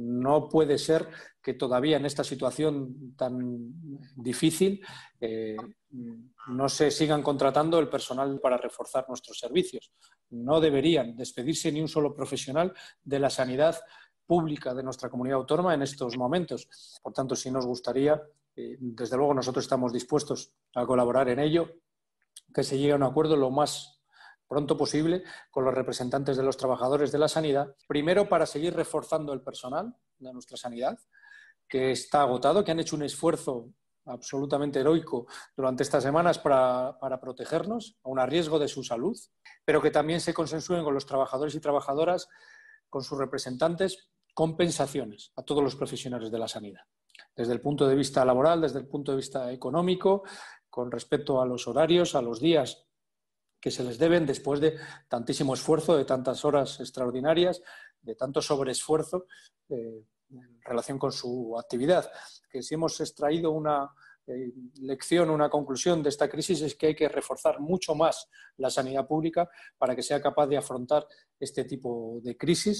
No puede ser que todavía en esta situación tan difícil eh, no se sigan contratando el personal para reforzar nuestros servicios. No deberían despedirse ni un solo profesional de la sanidad pública de nuestra comunidad autónoma en estos momentos. Por tanto, si nos gustaría, eh, desde luego nosotros estamos dispuestos a colaborar en ello, que se llegue a un acuerdo lo más pronto posible con los representantes de los trabajadores de la sanidad, primero para seguir reforzando el personal de nuestra sanidad, que está agotado, que han hecho un esfuerzo absolutamente heroico durante estas semanas para, protegernos, a un riesgo de su salud, pero que también se consensúen con los trabajadores y trabajadoras, con sus representantes, compensaciones a todos los profesionales de la sanidad, desde el punto de vista laboral, desde el punto de vista económico, con respecto a los horarios, a los días que se les deben después de tantísimo esfuerzo, de tantas horas extraordinarias, de tanto sobreesfuerzo eh, en relación con su actividad. Que si hemos extraído una eh, lección, una conclusión de esta crisis es que hay que reforzar mucho más la sanidad pública para que sea capaz de afrontar este tipo de crisis.